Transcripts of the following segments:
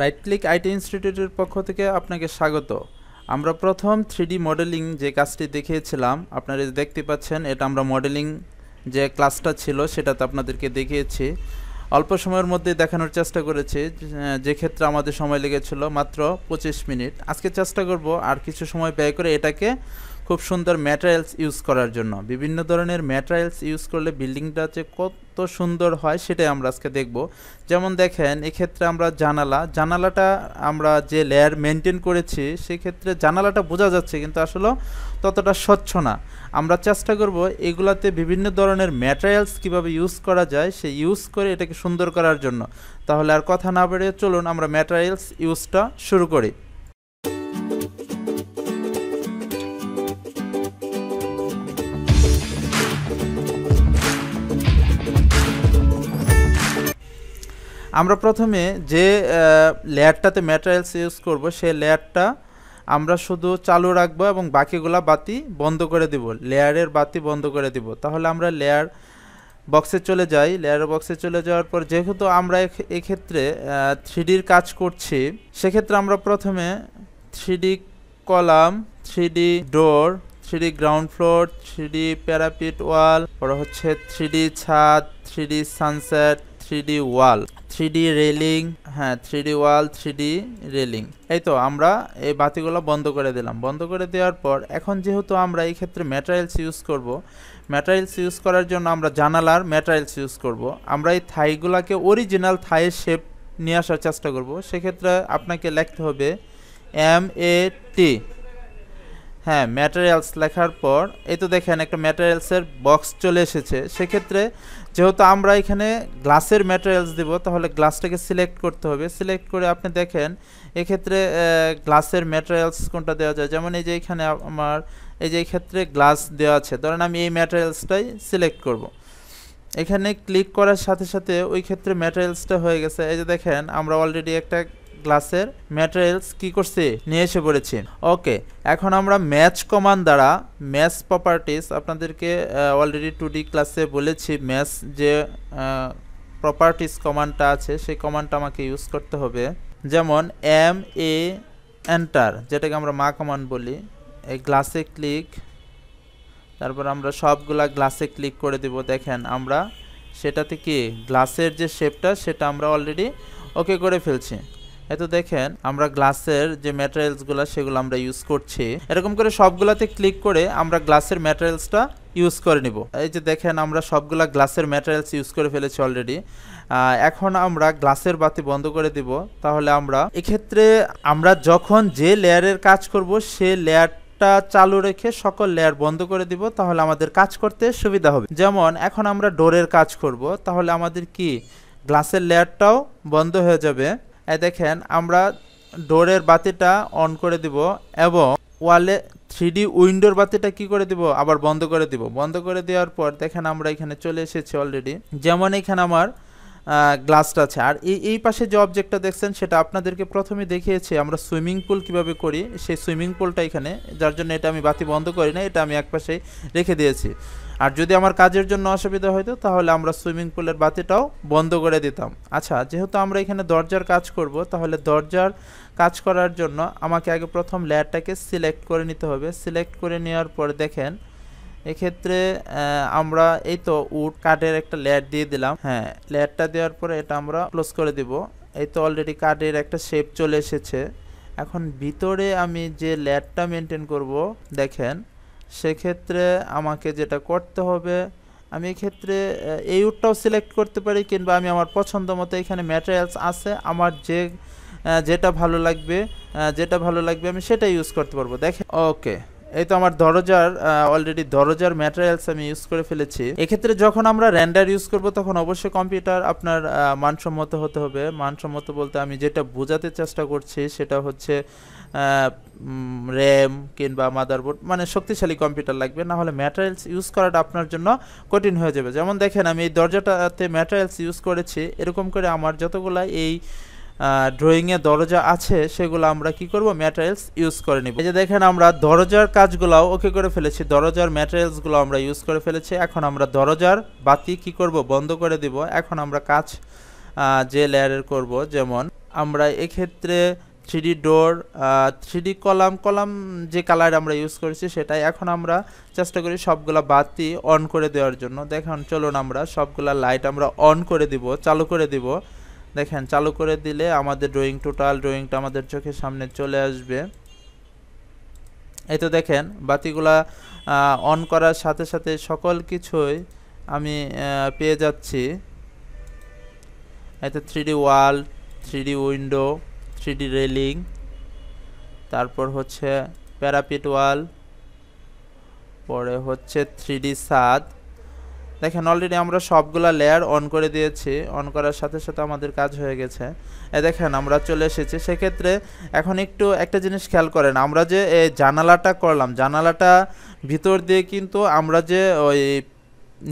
Right click IT ইনস্টিটিউটের পক্ষ থেকে আপনাকে স্বাগত আমরা প্রথম থ্রিডি মডেলিং যে কাজটি দেখিয়েছিলাম আপনারা দেখতে পাচ্ছেন এটা আমরা মডেলিং যে ক্লাসটা ছিল সেটাতে আপনাদেরকে দেখিয়েছি অল্প সময়ের মধ্যে দেখানোর চেষ্টা করেছি যে ক্ষেত্রে আমাদের সময় লেগেছিল মাত্র পঁচিশ মিনিট আজকে চেষ্টা করব আর কিছু সময় ব্যয় করে এটাকে খুব সুন্দর ম্যাটেরিয়ালস ইউজ করার জন্য বিভিন্ন ধরনের ম্যাটেরিয়ালস ইউজ করলে বিল্ডিংটা যে কত সুন্দর হয় সেটাই আমরা আজকে দেখব যেমন দেখেন এক্ষেত্রে আমরা জানালা জানালাটা আমরা যে লেয়ার মেনটেন করেছি সেক্ষেত্রে জানালাটা বোঝা যাচ্ছে কিন্তু আসলে ততটা স্বচ্ছ না আমরা চেষ্টা করব এগুলাতে বিভিন্ন ধরনের ম্যাটেরিয়ালস কিভাবে ইউজ করা যায় সে ইউজ করে এটাকে সুন্দর করার জন্য তাহলে আর কথা না বেরিয়ে চলুন আমরা ম্যাটেরিয়ালস ইউজটা শুরু করি আমরা প্রথমে যে লেয়ারটাতে ম্যাটেরিয়ালস ইউজ করব সেই লেয়ারটা আমরা শুধু চালু রাখবো এবং বাকিগুলা বাতি বন্ধ করে দিব লেয়ারের বাতি বন্ধ করে দিব তাহলে আমরা লেয়ার বক্সে চলে যাই লেয়ার বক্সে চলে যাওয়ার পর যেহেতু আমরা এক্ষেত্রে থ্রিডির কাজ করছি সেক্ষেত্রে আমরা প্রথমে three D column three D door three D ground floor three D parapet wall পরে হচ্ছে থ্রিডি ছাদ three D sunset three D wall three D railing হ্যাঁ three D wall three D railing এই তো আমরা এই বাতিগুলো বন্ধ করে দিলাম বন্ধ করে দেওয়ার পর এখন যেহেতু আমরা এই ক্ষেত্রে ম্যাটেরিয়ালস ইউজ করব ম্যাটেরিয়ালস ইউজ করার জন্য আমরা জানালার ম্যাটেরিয়ালস ইউজ করব আমরা এই থাইগুলোকে অরিজিনাল থাইয়ের শেপ নিয়ে আসার চেষ্টা করব সেক্ষেত্রে আপনাকে লিখতে হবে এম এ টি হ্যাঁ ম্যাটেরিয়ালস লেখার পর এই তো দেখেন একটা ম্যাটেরিয়ালসের বক্স চলে এসেছে সেক্ষেত্রে যেহেতু আমরা এখানে গ্লাসের ম্যাটেরিয়ালস দিব তাহলে গ্লাসটাকে সিলেক্ট করতে হবে সিলেক্ট করে আপনি দেখেন এক্ষেত্রে গ্লাসের ম্যাটেরিয়ালস কোনটা দেওয়া যায় যেমন এই যে এখানে আমার এই যে ক্ষেত্রে গ্লাস দেওয়া আছে ধরেন আমি এই ম্যাটেরিয়ালসটাই সিলেক্ট করব। এখানে ক্লিক করার সাথে সাথে ওই ক্ষেত্রে ম্যাটেরিয়ালসটা হয়ে গেছে এই যে দেখেন আমরা অলরেডি একটা ক্লাসের ম্যাটেরিয়ালস কি করছে নিয়ে এসে পড়েছি ওকে এখন আমরা ম্যাচ কমান্ড দ্বারা ম্যাচ প্রপার্টিস আপনাদেরকে অলরেডি টু ডি ক্লাসে বলেছি ম্যাচ যে প্রপার্টিস কমান্ডটা আছে সেই কমান্ডটা আমাকে ইউজ করতে হবে যেমন এম এ এন্টার যেটাকে আমরা মা কমান্ড বলি এই গ্লাসে ক্লিক তারপর আমরা সবগুলা গ্লাসে ক্লিক করে দেব দেখেন আমরা সেটাতে কি গ্লাসের যে শেপটা সেটা আমরা অলরেডি ওকে করে ফেলছি এতো দেখেন আমরা গ্লাসের যে ম্যাটেরিয়ালসগুলো সেগুলো আমরা ইউজ করছি এরকম করে সবগুলাতে ক্লিক করে আমরা গ্লাসের ম্যাটেরিয়ালসটা ইউজ করে নিব এই যে দেখেন আমরা সবগুলা গ্লাসের ম্যাটেরিয়ালস ইউজ করে ফেলেছি অলরেডি এখন আমরা গ্লাসের বাতি বন্ধ করে দিব তাহলে আমরা এক্ষেত্রে আমরা যখন যে লেয়ারের কাজ করব সে লেয়ার লেয়ারটা চালু রেখে সকল লেয়ার বন্ধ করে দিব তাহলে আমাদের কাজ করতে সুবিধা হবে যেমন এখন আমরা ডোরের কাজ করব তাহলে আমাদের কি গ্লাসের লেয়ারটাও বন্ধ হয়ে যাবে দেখেন আমরা ডোরের বাতিটা অন করে দিব এবং ওয়ালে থ্রিডি উইন্ডোর বাতিটা কি করে দিব আবার বন্ধ করে দিব বন্ধ করে দেওয়ার পর দেখেন আমরা এখানে চলে এসেছি অলরেডি যেমন এখানে আমার গ্লাসটা আছে আর এই এই পাশে যে অবজেক্টটা দেখছেন সেটা আপনাদেরকে প্রথমে দেখিয়েছি আমরা সুইমিং পুল কিভাবে করি সেই সুইমিং পুলটা এখানে যার জন্য এটা আমি বাতি বন্ধ করি না এটা আমি এক একপাশে রেখে দিয়েছি আর যদি আমার কাজের জন্য অসুবিধা হতো তাহলে আমরা সুইমিং পুলের বাতিটাও বন্ধ করে দিতাম আচ্ছা যেহেতু আমরা এখানে দরজার কাজ করব তাহলে দরজার কাজ করার জন্য আমাকে আগে প্রথম লেয়ারটাকে সিলেক্ট করে নিতে হবে সিলেক্ট করে নেওয়ার পর দেখেন এক্ষেত্রে আমরা এই তো উড কাঠের একটা লেয়ার দিয়ে দিলাম হ্যাঁ লেয়ারটা দেওয়ার পরে এটা আমরা ক্লোজ করে দিব এই তো অলরেডি কাঠের একটা শেপ চলে এসেছে এখন ভিতরে আমি যে লেয়ারটা মেনটেন করব দেখেন সেক্ষেত্রে আমাকে যেটা করতে হবে আমি এক্ষেত্রে এই উডটাও সিলেক্ট করতে পারি কিংবা আমি আমার পছন্দ মতো এখানে ম্যাটেরিয়ালস আছে আমার যে যেটা ভালো লাগবে যেটা ভালো লাগবে আমি সেটা ইউজ করতে পারবো দেখেন ওকে এই তো আমার দরজার অলরেডি দরজার ম্যাটেরিয়ালস আমি ইউজ করে ফেলেছি এক্ষেত্রে যখন আমরা র্যান্ডার ইউজ করব তখন অবশ্যই কম্পিউটার আপনার মানসম্মত হতে হবে মানসম্মত বলতে আমি যেটা বোঝাতে চেষ্টা করছি সেটা হচ্ছে র্যাম কিংবা মাদারবোর্ড মানে শক্তিশালী কম্পিউটার লাগবে না হলে ম্যাটেরিয়ালস ইউজ করাটা আপনার জন্য কঠিন হয়ে যাবে যেমন দেখেন আমি এই দরজাটাতে ম্যাটেরিয়ালস ইউজ করেছি এরকম করে আমার যতগুলা এই ড্রয়িংয়ে দরজা আছে সেগুলো আমরা কি করব ম্যাটেরিয়ালস ইউজ করে নিব এই যে দেখেন আমরা দরজার কাজগুলাও ওকে করে ফেলেছি দরজার ম্যাটেরিয়ালসগুলো আমরা ইউজ করে ফেলেছি এখন আমরা দরজার বাতি কি করব বন্ধ করে দিব এখন আমরা কাজ যে লেয়ারের করব যেমন আমরা এক্ষেত্রে three door three column column যে কালার আমরা ইউজ করেছি সেটাই এখন আমরা চেষ্টা করি সবগুলা বাতি অন করে দেওয়ার জন্য দেখুন চলুন আমরা সবগুলা লাইট আমরা অন করে দিব চালু করে দিব দেখেন চালু করে দিলে আমাদের ড্রয়িং টোটাল ড্রয়িংটা আমাদের চোখের সামনে চলে আসবে এই তো দেখেন বাতিগুলা অন করার সাথে সাথে সকল কিছুই আমি পেয়ে যাচ্ছি এতে three D wall three D window three D railing তারপর হচ্ছে প্যারাপিট ওয়াল পরে হচ্ছে থ্রিডি সাদ দেখেন অলরেডি আমরা সবগুলা লেয়ার অন করে দিয়েছি অন করার সাথে সাথে আমাদের কাজ হয়ে গেছে এ দেখেন আমরা চলে এসেছি সেক্ষেত্রে এখন একটু একটা জিনিস খেয়াল করেন আমরা যে জানালাটা করলাম জানালাটা ভিতর দিয়ে কিন্তু আমরা যে ওই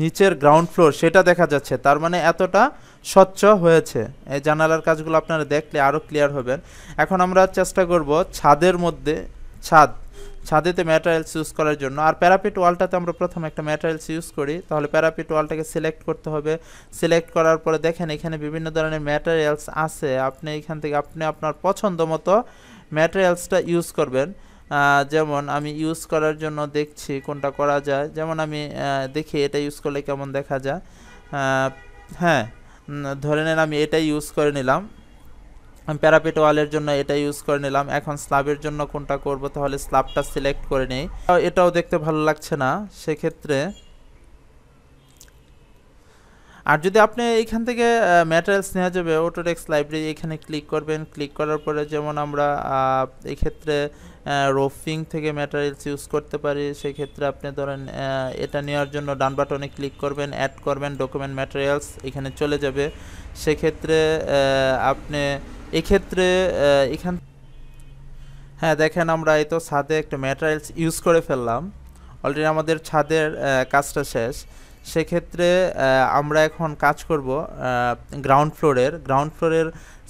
নিচের গ্রাউন্ড ফ্লোর সেটা দেখা যাচ্ছে তার মানে এতটা স্বচ্ছ হয়েছে এই জানালার কাজগুলো আপনারা দেখলে আরও ক্লিয়ার হবেন এখন আমরা চেষ্টা করব ছাদের মধ্যে ছাদ ছাদেতে ম্যাটেরিয়ালস ইউজ করার জন্য আর প্যারাপিট ওয়ালটাতে আমরা প্রথমে একটা ম্যাটেরিয়ালস ইউজ করি তাহলে প্যারাপিট ওয়ালটাকে সিলেক্ট করতে হবে সিলেক্ট করার পরে দেখেন এখানে বিভিন্ন ধরনের ম্যাটেরিয়ালস আছে আপনি এখান থেকে আপনি আপনার পছন্দ মতো ম্যাটেরিয়ালসটা ইউজ করবেন যেমন আমি ইউজ করার জন্য দেখছি কোনটা করা যায় যেমন আমি দেখি এটা ইউজ করলে কেমন দেখা যায় হ্যাঁ ধরে নেন আমি এটাই ইউজ করে নিলাম প্যারাপেট ওয়ালের জন্য এটা ইউজ করে নিলাম এখন স্লাবের জন্য কোনটা করব তাহলে স্লাবটা সিলেক্ট করে নেই এটাও দেখতে ভালো লাগছে না সেক্ষেত্রে আর যদি আপনি এইখান থেকে ম্যাটেরিয়ালস নেওয়া যাবে অটোডেক্স লাইব্রেরি এখানে ক্লিক করবেন ক্লিক করার পরে যেমন আমরা এক্ষেত্রে রোফিং থেকে ম্যাটেরিয়ালস ইউজ করতে পারি সেক্ষেত্রে আপনি ধরেন এটা নেওয়ার জন্য ডান বাটনে ক্লিক করবেন অ্যাড করবেন ডকুমেন্ট ম্যাটেরিয়ালস এখানে চলে যাবে সেক্ষেত্রে আপনি এক্ষেত্রে এখান হ্যাঁ দেখেন আমরা এই তো ছাদে একটা ম্যাটেরিয়ালস ইউজ করে ফেললাম অলরেডি আমাদের ছাদের কাজটা শেষ সেক্ষেত্রে আমরা এখন কাজ করব গ্রাউন্ড ফ্লোরের গ্রাউন্ড ফ্লোরের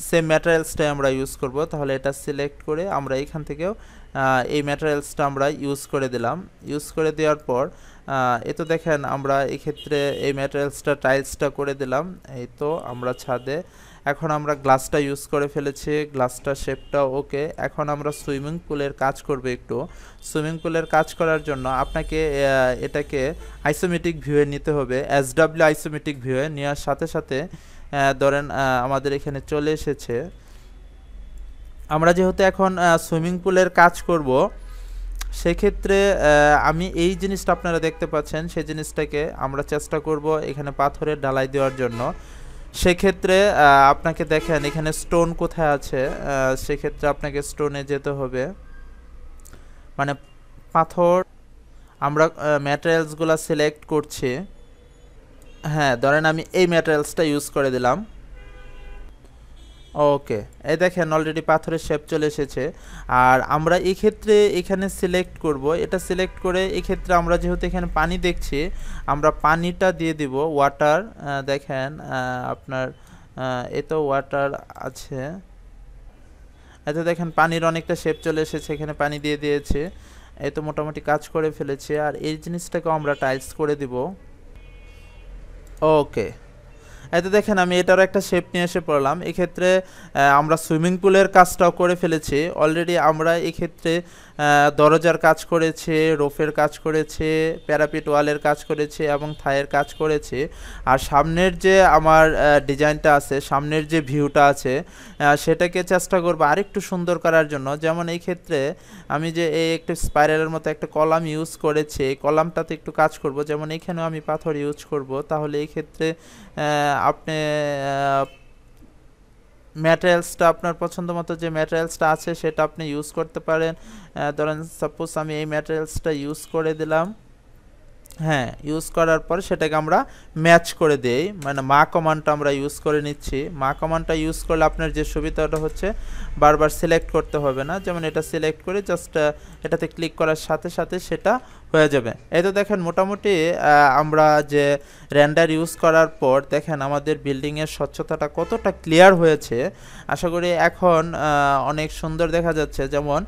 সেম ম্যাটেরিয়ালসটাই আমরা ইউজ করব তাহলে এটা সিলেক্ট করে আমরা এখান থেকেও এই ম্যাটেরিয়ালসটা আমরা ইউজ করে দিলাম ইউজ করে দেওয়ার পর এ তো দেখেন আমরা এক্ষেত্রে এই ম্যাটেরিয়ালসটা টাইলসটা করে দিলাম এই তো আমরা ছাদে এখন আমরা গ্লাসটা ইউজ করে ফেলেছি গ্লাসটা শেপটা ওকে এখন আমরা সুইমিং পুলের কাজ করবে একটু সুইমিং পুলের কাজ করার জন্য আপনাকে এটাকে আইসোমেটিক ভিউয়ে নিতে হবে এস ডাব্লিউ আইসোমেটিক ভিউয়ে নেওয়ার সাথে সাথে ধরেন আমাদের এখানে চলে এসেছে আমরা যেহেতু এখন সুইমিং পুলের কাজ করব সেক্ষেত্রে আমি এই জিনিসটা আপনারা দেখতে পাচ্ছেন সেই জিনিসটাকে আমরা চেষ্টা করব এখানে পাথরের ঢালাই দেওয়ার জন্য সেক্ষেত্রে আপনাকে দেখেন এখানে স্টোন কোথায় আছে সেক্ষেত্রে আপনাকে স্টোনে যেতে হবে মানে পাথর আমরা ম্যাটেরিয়ালসগুলো সিলেক্ট করছি হ্যাঁ ধরেন আমি এই ম্যাটেরিয়ালসটা ইউজ করে দিলাম ওকে এই দেখেন অলরেডি পাথরের শেপ চলে এসেছে আর আমরা এক্ষেত্রে এখানে সিলেক্ট করব এটা সিলেক্ট করে এক্ষেত্রে আমরা যেহেতু এখানে পানি দেখছি আমরা পানিটা দিয়ে দিব ওয়াটার দেখেন আপনার এ তো ওয়াটার আছে এতে দেখেন পানির অনেকটা শেপ চলে এসেছে এখানে পানি দিয়ে দিয়েছে এ তো মোটামুটি কাজ করে ফেলেছে আর এই জিনিসটাকেও আমরা টাইলস করে দিব ওকে এতে দেখেন আমি এটারও একটা শেপ নিয়ে এসে পড়লাম এক্ষেত্রে আমরা সুইমিং পুলের কাজটাও করে ফেলেছি অলরেডি আমরা এক্ষেত্রে দরজার কাজ করেছে রোফের কাজ করেছে প্যারাপিট ওয়ালের কাজ করেছে এবং থায়ের কাজ করেছে আর সামনের যে আমার ডিজাইনটা আছে সামনের যে ভিউটা আছে সেটাকে চেষ্টা করব আরেকটু সুন্দর করার জন্য যেমন এই ক্ষেত্রে আমি যে এই একটু স্পাইরালের মতো একটা কলাম ইউজ করেছি এই কলামটাতে একটু কাজ করব যেমন এখানেও আমি পাথর ইউজ করব তাহলে এই ক্ষেত্রে আপনি ম্যাটেরিয়ালসটা আপনার পছন্দ মতো যে ম্যাটেরিয়ালসটা আছে সেটা আপনি ইউজ করতে পারেন ধরেন সাপোজ আমি এই ম্যাটেরিয়ালসটা ইউজ করে দিলাম হ্যাঁ ইউজ করার পর সেটাকে আমরা ম্যাচ করে দেই মানে মা কমানটা আমরা ইউজ করে নিচ্ছি মা কমানটা ইউজ করলে আপনার যে সুবিধাটা হচ্ছে বারবার সিলেক্ট করতে হবে না যেমন এটা সিলেক্ট করে জাস্ট এটাতে ক্লিক করার সাথে সাথে সেটা হয়ে যাবে এই তো দেখেন মোটামুটি আমরা যে র্যান্ডার ইউজ করার পর দেখেন আমাদের বিল্ডিংয়ের স্বচ্ছতাটা কতটা ক্লিয়ার হয়েছে আশা করি এখন অনেক সুন্দর দেখা যাচ্ছে যেমন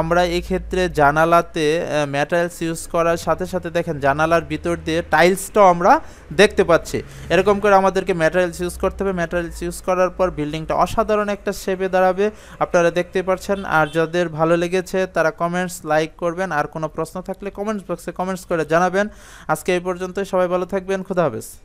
আমরা এক্ষেত্রে জানালাতে ম্যাটেরিয়ালস ইউজ করার সাথে সাথে দেখেন দেখেন জানালার ভিতর দিয়ে টাইলসটাও আমরা দেখতে পাচ্ছি এরকম করে আমাদেরকে ম্যাটেরিয়ালস ইউজ করতে হবে ম্যাটেরিয়ালস ইউজ করার পর বিল্ডিংটা অসাধারণ একটা শেপে দাঁড়াবে আপনারা দেখতে পাচ্ছেন আর যাদের ভালো লেগেছে তারা কমেন্টস লাইক করবেন আর কোনো প্রশ্ন থাকলে কমেন্টস বক্সে কমেন্টস করে জানাবেন আজকে এই পর্যন্ত সবাই ভালো থাকবেন খুদা হাফেজ